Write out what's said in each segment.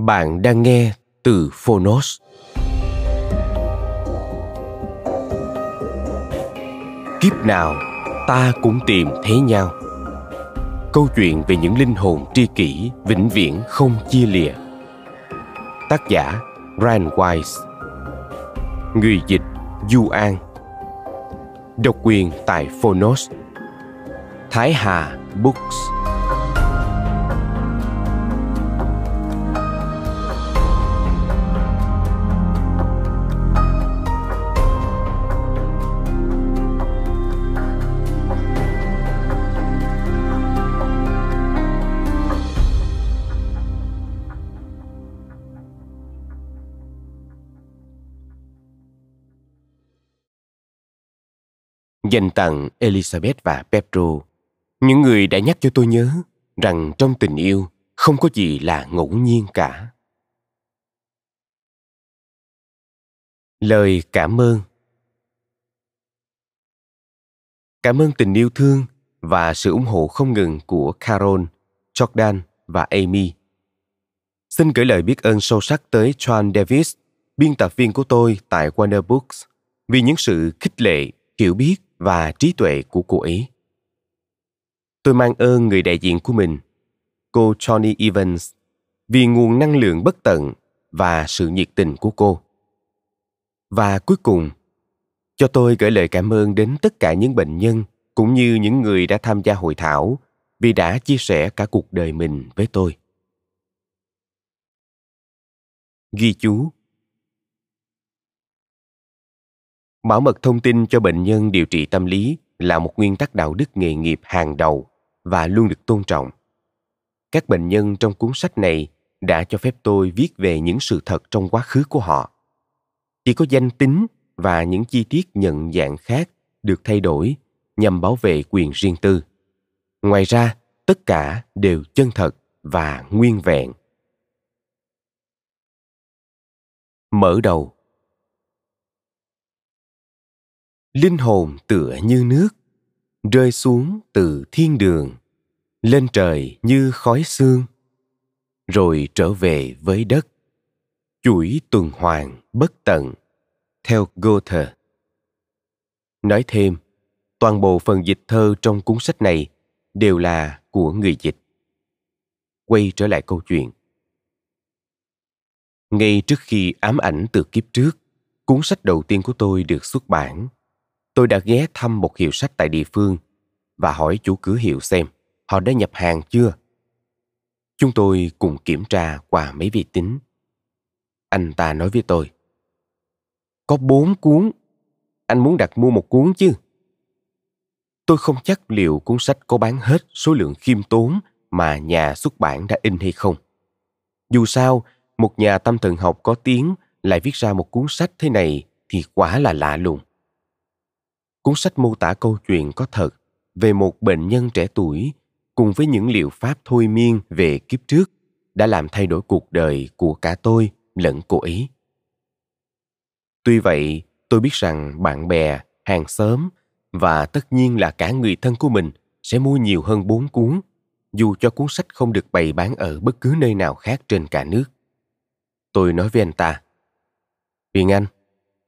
Bạn đang nghe từ Phonos. Kiếp nào ta cũng tìm thấy nhau. Câu chuyện về những linh hồn tri kỷ vĩnh viễn không chia lìa. Tác giả Ryan Wise Người dịch Du An Độc quyền tại Phonos Thái Hà Books dành tặng Elizabeth và Pedro. Những người đã nhắc cho tôi nhớ rằng trong tình yêu không có gì là ngẫu nhiên cả. Lời cảm ơn Cảm ơn tình yêu thương và sự ủng hộ không ngừng của Carol, Jordan và Amy. Xin gửi lời biết ơn sâu sắc tới John Davis, biên tập viên của tôi tại Warner Books, vì những sự khích lệ, hiểu biết và trí tuệ của cô ấy. Tôi mang ơn người đại diện của mình, cô Johnny Evans, vì nguồn năng lượng bất tận và sự nhiệt tình của cô. Và cuối cùng, cho tôi gửi lời cảm ơn đến tất cả những bệnh nhân cũng như những người đã tham gia hội thảo vì đã chia sẻ cả cuộc đời mình với tôi. Ghi chú Bảo mật thông tin cho bệnh nhân điều trị tâm lý là một nguyên tắc đạo đức nghề nghiệp hàng đầu và luôn được tôn trọng. Các bệnh nhân trong cuốn sách này đã cho phép tôi viết về những sự thật trong quá khứ của họ. Chỉ có danh tính và những chi tiết nhận dạng khác được thay đổi nhằm bảo vệ quyền riêng tư. Ngoài ra, tất cả đều chân thật và nguyên vẹn. Mở đầu linh hồn tựa như nước rơi xuống từ thiên đường lên trời như khói xương rồi trở về với đất chuỗi tuần hoàn bất tận theo goethe nói thêm toàn bộ phần dịch thơ trong cuốn sách này đều là của người dịch quay trở lại câu chuyện ngay trước khi ám ảnh từ kiếp trước cuốn sách đầu tiên của tôi được xuất bản Tôi đã ghé thăm một hiệu sách tại địa phương và hỏi chủ cửa hiệu xem họ đã nhập hàng chưa. Chúng tôi cùng kiểm tra qua mấy vi tính. Anh ta nói với tôi, có bốn cuốn, anh muốn đặt mua một cuốn chứ? Tôi không chắc liệu cuốn sách có bán hết số lượng khiêm tốn mà nhà xuất bản đã in hay không. Dù sao, một nhà tâm thần học có tiếng lại viết ra một cuốn sách thế này thì quá là lạ lùng. Cuốn sách mô tả câu chuyện có thật về một bệnh nhân trẻ tuổi cùng với những liệu pháp thôi miên về kiếp trước đã làm thay đổi cuộc đời của cả tôi lẫn cô ấy. Tuy vậy, tôi biết rằng bạn bè, hàng xóm và tất nhiên là cả người thân của mình sẽ mua nhiều hơn bốn cuốn, dù cho cuốn sách không được bày bán ở bất cứ nơi nào khác trên cả nước. Tôi nói với anh ta, Huyền Anh,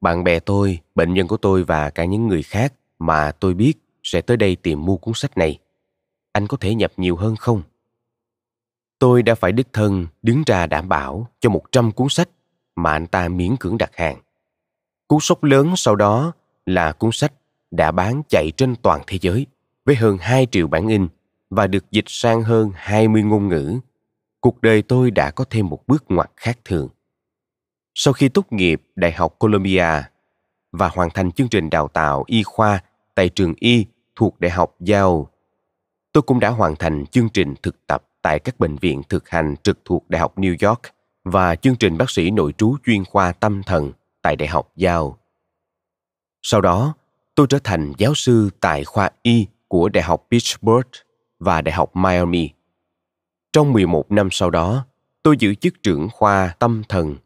bạn bè tôi, bệnh nhân của tôi và cả những người khác mà tôi biết sẽ tới đây tìm mua cuốn sách này. Anh có thể nhập nhiều hơn không? Tôi đã phải đích thân đứng ra đảm bảo cho một trăm cuốn sách mà anh ta miễn cưỡng đặt hàng. Cú sốc lớn sau đó là cuốn sách đã bán chạy trên toàn thế giới với hơn 2 triệu bản in và được dịch sang hơn 20 ngôn ngữ. Cuộc đời tôi đã có thêm một bước ngoặt khác thường. Sau khi tốt nghiệp Đại học Columbia và hoàn thành chương trình đào tạo y khoa tại trường y thuộc Đại học Yale, tôi cũng đã hoàn thành chương trình thực tập tại các bệnh viện thực hành trực thuộc Đại học New York và chương trình bác sĩ nội trú chuyên khoa tâm thần tại Đại học Yale. Sau đó, tôi trở thành giáo sư tại khoa Y của Đại học Pittsburgh và Đại học Miami. Trong 11 năm sau đó, tôi giữ chức trưởng khoa tâm thần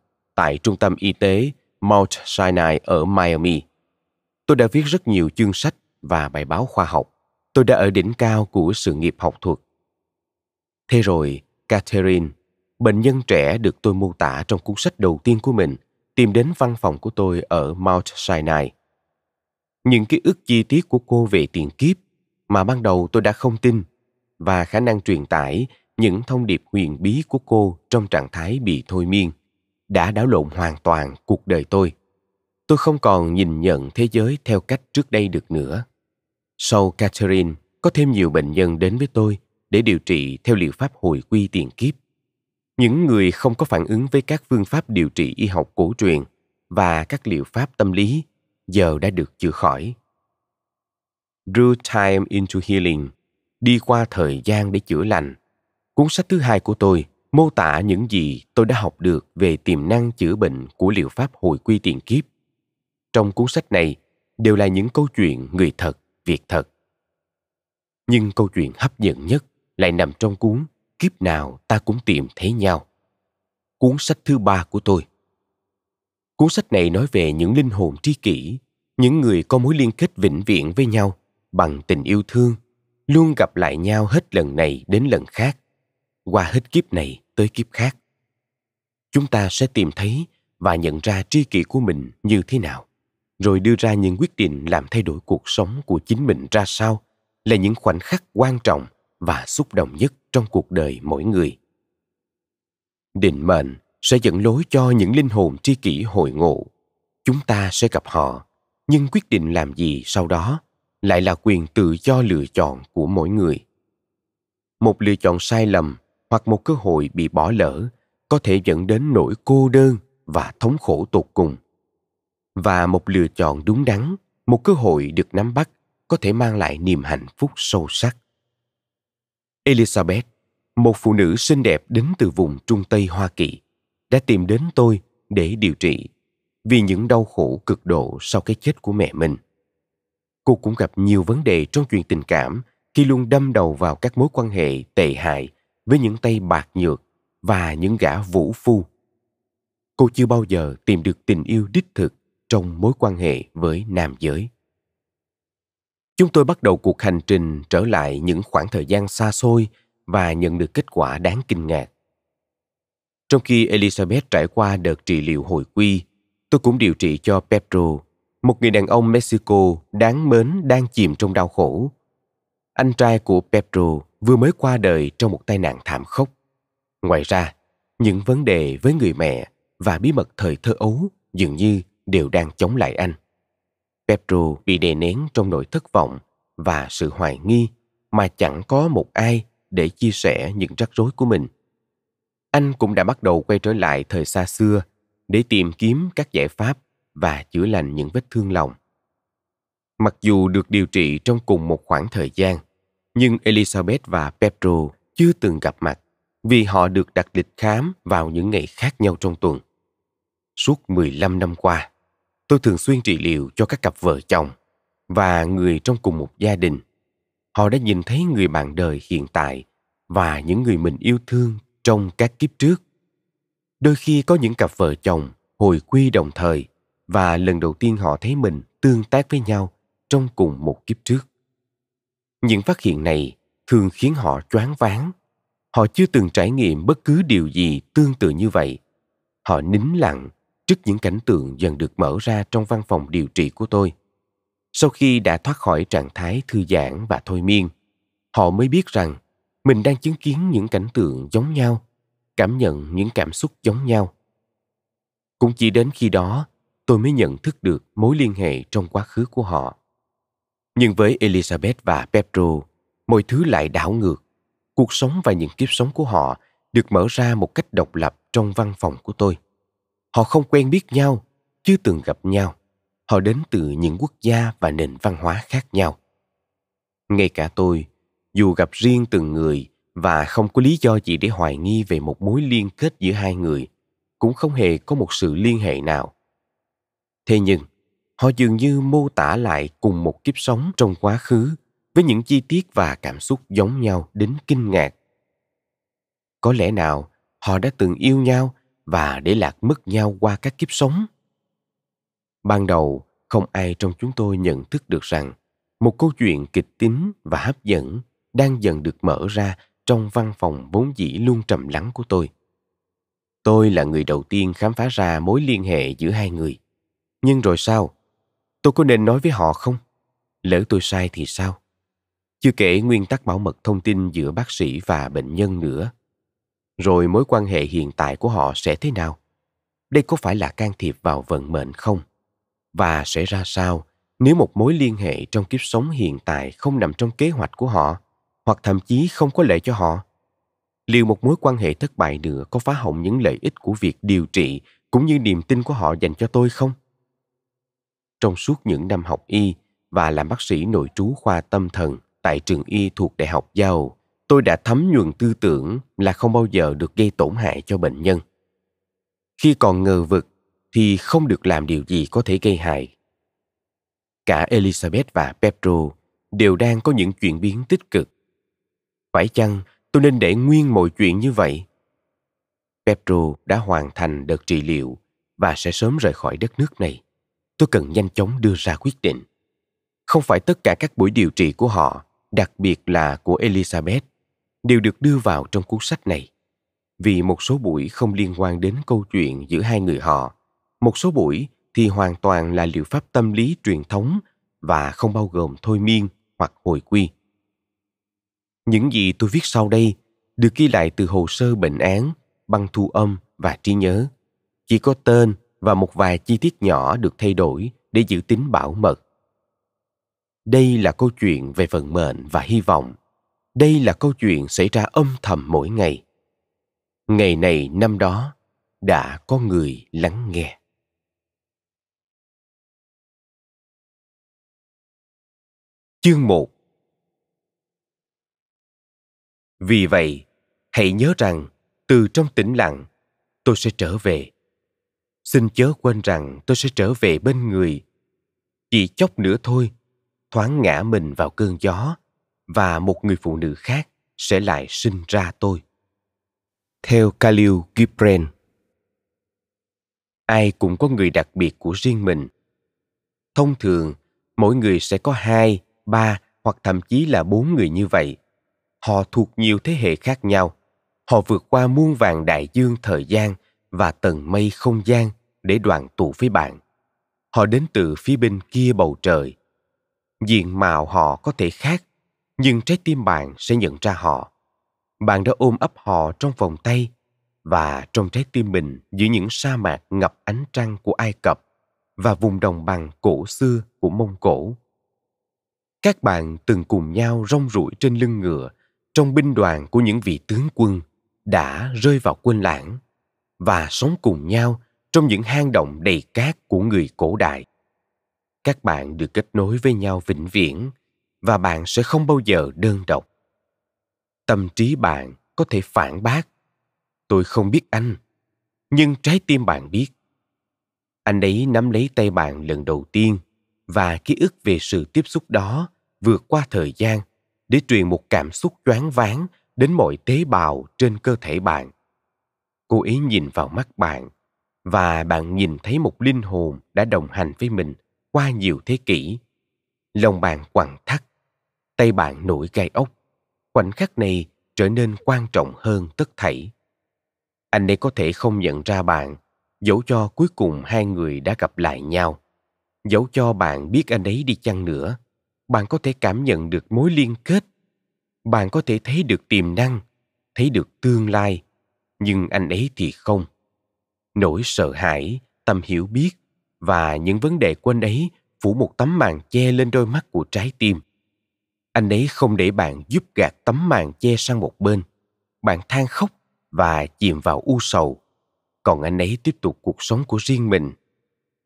tại trung tâm y tế Mount Sinai ở Miami. Tôi đã viết rất nhiều chương sách và bài báo khoa học. Tôi đã ở đỉnh cao của sự nghiệp học thuật. Thế rồi, Catherine, bệnh nhân trẻ được tôi mô tả trong cuốn sách đầu tiên của mình, tìm đến văn phòng của tôi ở Mount Sinai. Những ký ức chi tiết của cô về tiền kiếp mà ban đầu tôi đã không tin và khả năng truyền tải những thông điệp huyền bí của cô trong trạng thái bị thôi miên đã đảo lộn hoàn toàn cuộc đời tôi. Tôi không còn nhìn nhận thế giới theo cách trước đây được nữa. Sau Catherine, có thêm nhiều bệnh nhân đến với tôi để điều trị theo liệu pháp hồi quy tiền kiếp. Những người không có phản ứng với các phương pháp điều trị y học cổ truyền và các liệu pháp tâm lý giờ đã được chữa khỏi. Drew Time into Healing, đi qua thời gian để chữa lành. Cuốn sách thứ hai của tôi mô tả những gì tôi đã học được về tiềm năng chữa bệnh của liệu pháp hồi quy tiền kiếp. Trong cuốn sách này đều là những câu chuyện người thật, việc thật. Nhưng câu chuyện hấp dẫn nhất lại nằm trong cuốn Kiếp nào ta cũng tìm thấy nhau. Cuốn sách thứ ba của tôi. Cuốn sách này nói về những linh hồn tri kỷ, những người có mối liên kết vĩnh viễn với nhau bằng tình yêu thương, luôn gặp lại nhau hết lần này đến lần khác qua hết kiếp này tới kiếp khác chúng ta sẽ tìm thấy và nhận ra tri kỷ của mình như thế nào rồi đưa ra những quyết định làm thay đổi cuộc sống của chính mình ra sao là những khoảnh khắc quan trọng và xúc động nhất trong cuộc đời mỗi người định mệnh sẽ dẫn lối cho những linh hồn tri kỷ hội ngộ chúng ta sẽ gặp họ nhưng quyết định làm gì sau đó lại là quyền tự do lựa chọn của mỗi người một lựa chọn sai lầm hoặc một cơ hội bị bỏ lỡ có thể dẫn đến nỗi cô đơn và thống khổ tột cùng và một lựa chọn đúng đắn một cơ hội được nắm bắt có thể mang lại niềm hạnh phúc sâu sắc elizabeth một phụ nữ xinh đẹp đến từ vùng trung tây hoa kỳ đã tìm đến tôi để điều trị vì những đau khổ cực độ sau cái chết của mẹ mình cô cũng gặp nhiều vấn đề trong chuyện tình cảm khi luôn đâm đầu vào các mối quan hệ tệ hại với những tay bạc nhược và những gã vũ phu. Cô chưa bao giờ tìm được tình yêu đích thực trong mối quan hệ với nam giới. Chúng tôi bắt đầu cuộc hành trình trở lại những khoảng thời gian xa xôi và nhận được kết quả đáng kinh ngạc. Trong khi Elizabeth trải qua đợt trị liệu hồi quy, tôi cũng điều trị cho Pedro, một người đàn ông Mexico đáng mến đang chìm trong đau khổ. Anh trai của Pedro vừa mới qua đời trong một tai nạn thảm khốc. Ngoài ra, những vấn đề với người mẹ và bí mật thời thơ ấu dường như đều đang chống lại anh. Pedro bị đè nén trong nỗi thất vọng và sự hoài nghi mà chẳng có một ai để chia sẻ những rắc rối của mình. Anh cũng đã bắt đầu quay trở lại thời xa xưa để tìm kiếm các giải pháp và chữa lành những vết thương lòng. Mặc dù được điều trị trong cùng một khoảng thời gian, nhưng Elizabeth và Pedro chưa từng gặp mặt vì họ được đặt lịch khám vào những ngày khác nhau trong tuần. Suốt 15 năm qua, tôi thường xuyên trị liệu cho các cặp vợ chồng và người trong cùng một gia đình. Họ đã nhìn thấy người bạn đời hiện tại và những người mình yêu thương trong các kiếp trước. Đôi khi có những cặp vợ chồng hồi quy đồng thời và lần đầu tiên họ thấy mình tương tác với nhau trong cùng một kiếp trước. Những phát hiện này thường khiến họ choáng váng. Họ chưa từng trải nghiệm bất cứ điều gì tương tự như vậy. Họ nín lặng trước những cảnh tượng dần được mở ra trong văn phòng điều trị của tôi. Sau khi đã thoát khỏi trạng thái thư giãn và thôi miên, họ mới biết rằng mình đang chứng kiến những cảnh tượng giống nhau, cảm nhận những cảm xúc giống nhau. Cũng chỉ đến khi đó, tôi mới nhận thức được mối liên hệ trong quá khứ của họ. Nhưng với Elizabeth và Pedro, mọi thứ lại đảo ngược. Cuộc sống và những kiếp sống của họ được mở ra một cách độc lập trong văn phòng của tôi. Họ không quen biết nhau, chưa từng gặp nhau. Họ đến từ những quốc gia và nền văn hóa khác nhau. Ngay cả tôi, dù gặp riêng từng người và không có lý do gì để hoài nghi về một mối liên kết giữa hai người, cũng không hề có một sự liên hệ nào. Thế nhưng, họ dường như mô tả lại cùng một kiếp sống trong quá khứ với những chi tiết và cảm xúc giống nhau đến kinh ngạc có lẽ nào họ đã từng yêu nhau và để lạc mất nhau qua các kiếp sống ban đầu không ai trong chúng tôi nhận thức được rằng một câu chuyện kịch tính và hấp dẫn đang dần được mở ra trong văn phòng vốn dĩ luôn trầm lắng của tôi tôi là người đầu tiên khám phá ra mối liên hệ giữa hai người nhưng rồi sau Tôi có nên nói với họ không? Lỡ tôi sai thì sao? Chưa kể nguyên tắc bảo mật thông tin giữa bác sĩ và bệnh nhân nữa. Rồi mối quan hệ hiện tại của họ sẽ thế nào? Đây có phải là can thiệp vào vận mệnh không? Và sẽ ra sao nếu một mối liên hệ trong kiếp sống hiện tại không nằm trong kế hoạch của họ hoặc thậm chí không có lợi cho họ? Liệu một mối quan hệ thất bại nữa có phá hỏng những lợi ích của việc điều trị cũng như niềm tin của họ dành cho tôi không? trong suốt những năm học y và làm bác sĩ nội trú khoa tâm thần tại trường y thuộc Đại học Giao, tôi đã thấm nhuần tư tưởng là không bao giờ được gây tổn hại cho bệnh nhân. Khi còn ngờ vực thì không được làm điều gì có thể gây hại. Cả Elizabeth và Pedro đều đang có những chuyển biến tích cực. Phải chăng tôi nên để nguyên mọi chuyện như vậy? Pedro đã hoàn thành đợt trị liệu và sẽ sớm rời khỏi đất nước này tôi cần nhanh chóng đưa ra quyết định. Không phải tất cả các buổi điều trị của họ, đặc biệt là của Elizabeth, đều được đưa vào trong cuốn sách này. Vì một số buổi không liên quan đến câu chuyện giữa hai người họ, một số buổi thì hoàn toàn là liệu pháp tâm lý truyền thống và không bao gồm thôi miên hoặc hồi quy. Những gì tôi viết sau đây được ghi lại từ hồ sơ bệnh án, băng thu âm và trí nhớ. Chỉ có tên và một vài chi tiết nhỏ được thay đổi để giữ tính bảo mật. Đây là câu chuyện về vận mệnh và hy vọng. Đây là câu chuyện xảy ra âm thầm mỗi ngày. Ngày này năm đó đã có người lắng nghe. Chương 1 Vì vậy, hãy nhớ rằng từ trong tĩnh lặng, tôi sẽ trở về Xin chớ quên rằng tôi sẽ trở về bên người. Chỉ chốc nữa thôi, thoáng ngã mình vào cơn gió và một người phụ nữ khác sẽ lại sinh ra tôi. Theo Kalil Gibran Ai cũng có người đặc biệt của riêng mình. Thông thường, mỗi người sẽ có hai, ba hoặc thậm chí là bốn người như vậy. Họ thuộc nhiều thế hệ khác nhau. Họ vượt qua muôn vàng đại dương thời gian – và tầng mây không gian để đoàn tụ với bạn. Họ đến từ phía bên kia bầu trời. Diện mạo họ có thể khác, nhưng trái tim bạn sẽ nhận ra họ. Bạn đã ôm ấp họ trong vòng tay và trong trái tim mình giữa những sa mạc ngập ánh trăng của Ai Cập và vùng đồng bằng cổ xưa của Mông Cổ. Các bạn từng cùng nhau rong ruổi trên lưng ngựa trong binh đoàn của những vị tướng quân đã rơi vào quên lãng và sống cùng nhau trong những hang động đầy cát của người cổ đại các bạn được kết nối với nhau vĩnh viễn và bạn sẽ không bao giờ đơn độc tâm trí bạn có thể phản bác tôi không biết anh nhưng trái tim bạn biết anh ấy nắm lấy tay bạn lần đầu tiên và ký ức về sự tiếp xúc đó vượt qua thời gian để truyền một cảm xúc choáng váng đến mọi tế bào trên cơ thể bạn cố ý nhìn vào mắt bạn và bạn nhìn thấy một linh hồn đã đồng hành với mình qua nhiều thế kỷ. Lòng bạn quặn thắt, tay bạn nổi gai ốc. Khoảnh khắc này trở nên quan trọng hơn tất thảy. Anh ấy có thể không nhận ra bạn, dẫu cho cuối cùng hai người đã gặp lại nhau. Dẫu cho bạn biết anh ấy đi chăng nữa, bạn có thể cảm nhận được mối liên kết. Bạn có thể thấy được tiềm năng, thấy được tương lai nhưng anh ấy thì không nỗi sợ hãi tâm hiểu biết và những vấn đề của anh ấy phủ một tấm màn che lên đôi mắt của trái tim anh ấy không để bạn giúp gạt tấm màn che sang một bên bạn than khóc và chìm vào u sầu còn anh ấy tiếp tục cuộc sống của riêng mình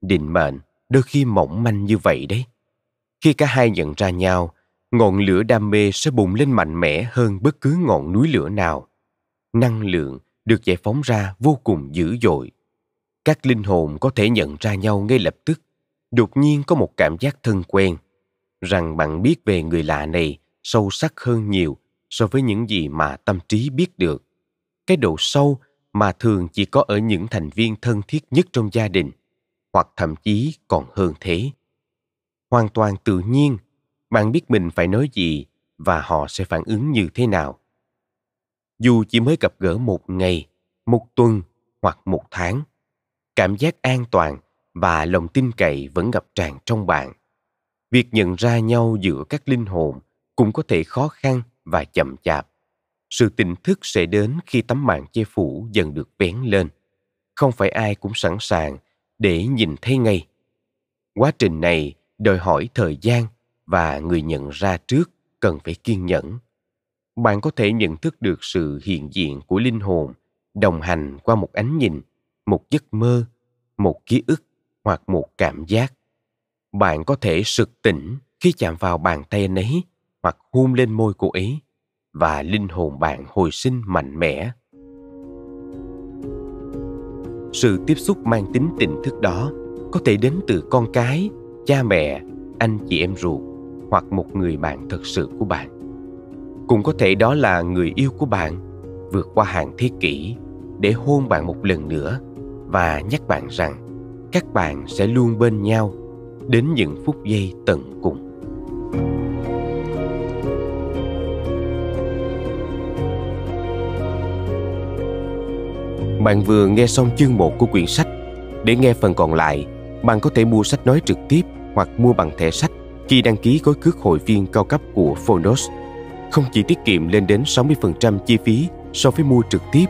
định mệnh đôi khi mỏng manh như vậy đấy khi cả hai nhận ra nhau ngọn lửa đam mê sẽ bùng lên mạnh mẽ hơn bất cứ ngọn núi lửa nào năng lượng được giải phóng ra vô cùng dữ dội. Các linh hồn có thể nhận ra nhau ngay lập tức, đột nhiên có một cảm giác thân quen, rằng bạn biết về người lạ này sâu sắc hơn nhiều so với những gì mà tâm trí biết được. Cái độ sâu mà thường chỉ có ở những thành viên thân thiết nhất trong gia đình, hoặc thậm chí còn hơn thế. Hoàn toàn tự nhiên, bạn biết mình phải nói gì và họ sẽ phản ứng như thế nào dù chỉ mới gặp gỡ một ngày một tuần hoặc một tháng cảm giác an toàn và lòng tin cậy vẫn ngập tràn trong bạn việc nhận ra nhau giữa các linh hồn cũng có thể khó khăn và chậm chạp sự tỉnh thức sẽ đến khi tấm màn che phủ dần được vén lên không phải ai cũng sẵn sàng để nhìn thấy ngay quá trình này đòi hỏi thời gian và người nhận ra trước cần phải kiên nhẫn bạn có thể nhận thức được sự hiện diện của linh hồn đồng hành qua một ánh nhìn một giấc mơ một ký ức hoặc một cảm giác bạn có thể sực tỉnh khi chạm vào bàn tay anh ấy hoặc hôn lên môi cô ấy và linh hồn bạn hồi sinh mạnh mẽ sự tiếp xúc mang tính tình thức đó có thể đến từ con cái cha mẹ anh chị em ruột hoặc một người bạn thật sự của bạn cũng có thể đó là người yêu của bạn vượt qua hàng thế kỷ để hôn bạn một lần nữa và nhắc bạn rằng các bạn sẽ luôn bên nhau đến những phút giây tận cùng Bạn vừa nghe xong chương 1 của quyển sách. Để nghe phần còn lại, bạn có thể mua sách nói trực tiếp hoặc mua bằng thẻ sách khi đăng ký gói cước hội viên cao cấp của Phonos không chỉ tiết kiệm lên đến 60% chi phí so với mua trực tiếp,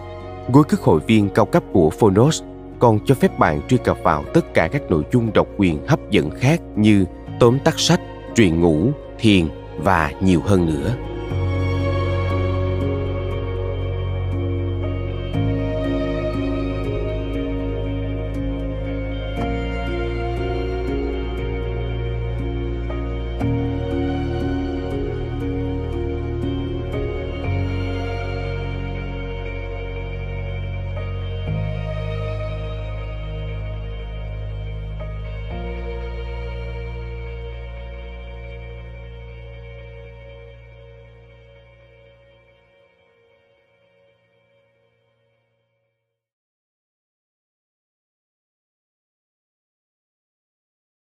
gói cước hội viên cao cấp của Phonos còn cho phép bạn truy cập vào tất cả các nội dung độc quyền hấp dẫn khác như tóm tắt sách, truyền ngủ, thiền và nhiều hơn nữa.